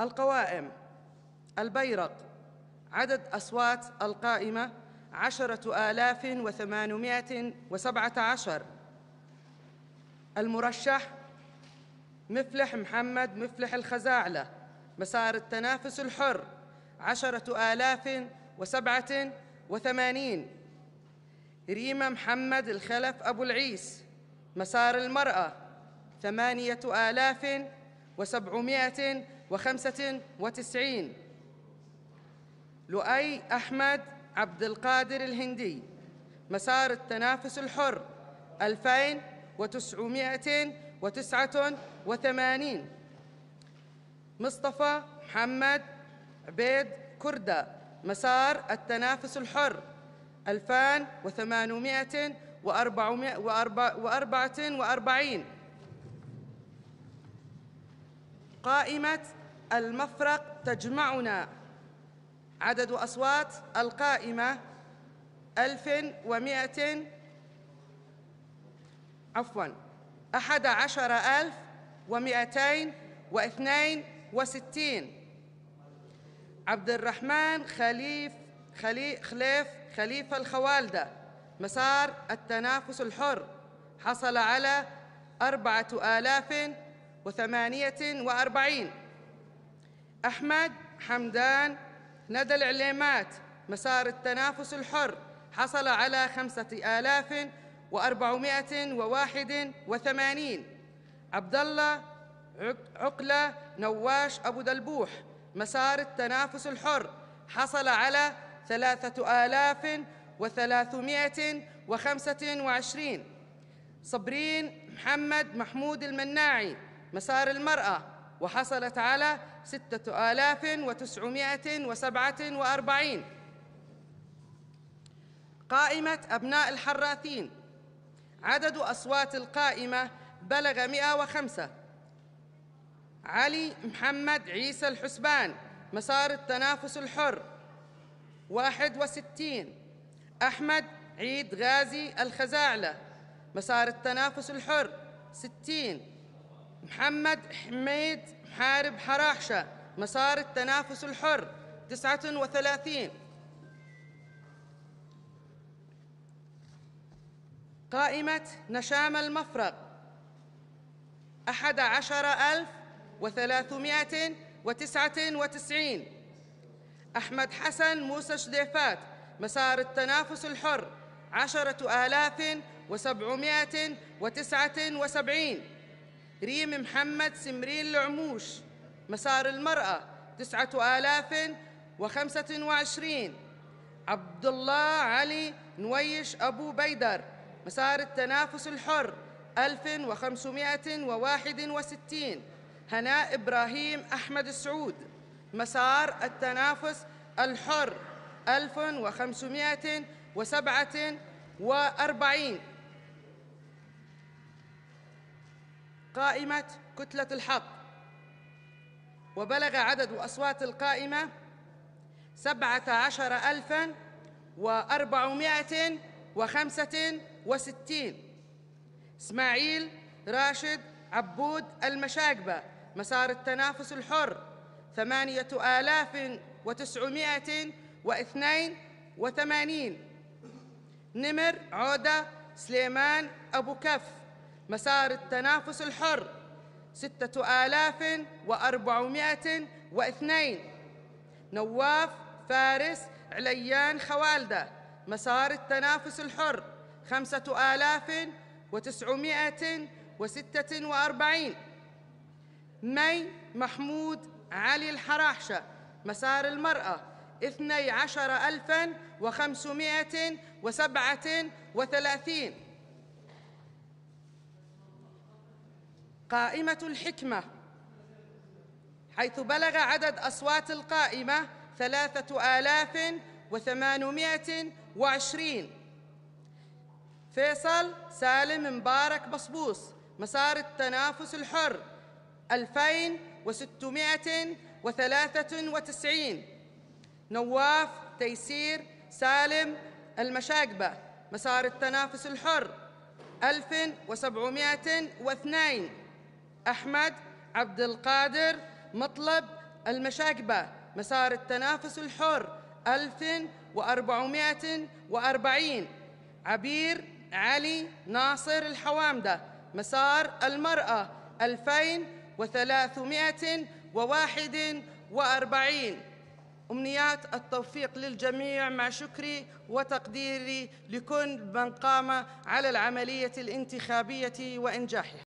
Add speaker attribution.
Speaker 1: القوائم البيرق عدد أصوات القائمة عشرة آلاف وثمانمائة وسبعة عشر المرشح مفلح محمد مفلح الخزاعلة مسار التنافس الحر عشرة آلاف وسبعة وثمانين ريما محمد الخلف أبو العيس مسار المرأة ثمانية آلاف وسبعمائة وخمسة وتسعين لؤي أحمد عبد القادر الهندي مسار التنافس الحر ألفين وتسعمائة وتسعة وثمانين مصطفى محمد عبيد كردة مسار التنافس الحر ألفان وثمانمائة وأربعة وأربعين قائمة المفرق تجمعنا عدد أصوات القائمة ألف ومائة عفوا أحد عشر ألف ومائتين واثنين وستين عبد الرحمن خليف خلي خليف خليفة الخوالدة مسار التنافس الحر حصل على أربعة آلاف وثمانية وأربعين أحمد حمدان ندى العليمات مسار التنافس الحر حصل على خمسة آلاف وأربعمائة وواحد وثمانين عبد الله عقلة نواش أبو دلبوح مسار التنافس الحر حصل على ثلاثة آلاف وثلاثمائة وخمسة وعشرين صبرين محمد محمود المناعي مسار المرأة وحصلت على ستة آلاف وتسعمائة وسبعة وأربعين قائمة أبناء الحراثين عدد أصوات القائمة بلغ 105 علي محمد عيسى الحسبان مسار التنافس الحر 61 أحمد عيد غازي الخزاعلة مسار التنافس الحر 60 محمد حميد محارب حراحشة مسار التنافس الحر تسعة وثلاثين قائمة نشام المفرق أحد عشر ألف وثلاثمائة وتسعة وتسعين أحمد حسن موسى شديفات مسار التنافس الحر عشرة آلاف وسبعمائة وتسعة وسبعين ريم محمد سمرين العموش مسار المرأة تسعة آلاف وخمسة وعشرين عبد الله علي نويش أبو بيدر مسار التنافس الحر ألف وخمسمائة وواحد وستين هناء إبراهيم أحمد السعود مسار التنافس الحر ألف وخمسمائة وسبعة وأربعين قائمة كتلة الحق وبلغ عدد أصوات القائمة سبعة عشر ألفا وأربعمائة وخمسة وستين إسماعيل راشد عبود المشاقبة مسار التنافس الحر ثمانية آلاف وتسعمائة واثنين وثمانين نمر عودة سليمان أبو كف مسار التنافس الحر ستة آلاف وأربعمائة واثنين نواف فارس عليان خوالدة مسار التنافس الحر خمسة آلاف وتسعمائة وستة وأربعين مي محمود علي الحراحشة مسار المرأة اثني عشر ألفاً وخمسمائة وسبعة وثلاثين قائمة الحكمة حيث بلغ عدد أصوات القائمة ثلاثة آلاف وثمانمائة وعشرين فيصل سالم مبارك بصبوص مسار التنافس الحر 2693 نواف تيسير سالم المشاقبة مسار التنافس الحر 1702 أحمد عبد القادر مطلب المشاكبة مسار التنافس الحر 1440 عبير علي ناصر الحوامدة مسار المرأة 2341 أمنيات التوفيق للجميع مع شكري وتقديري لكل من قام على العملية الانتخابية وإنجاحها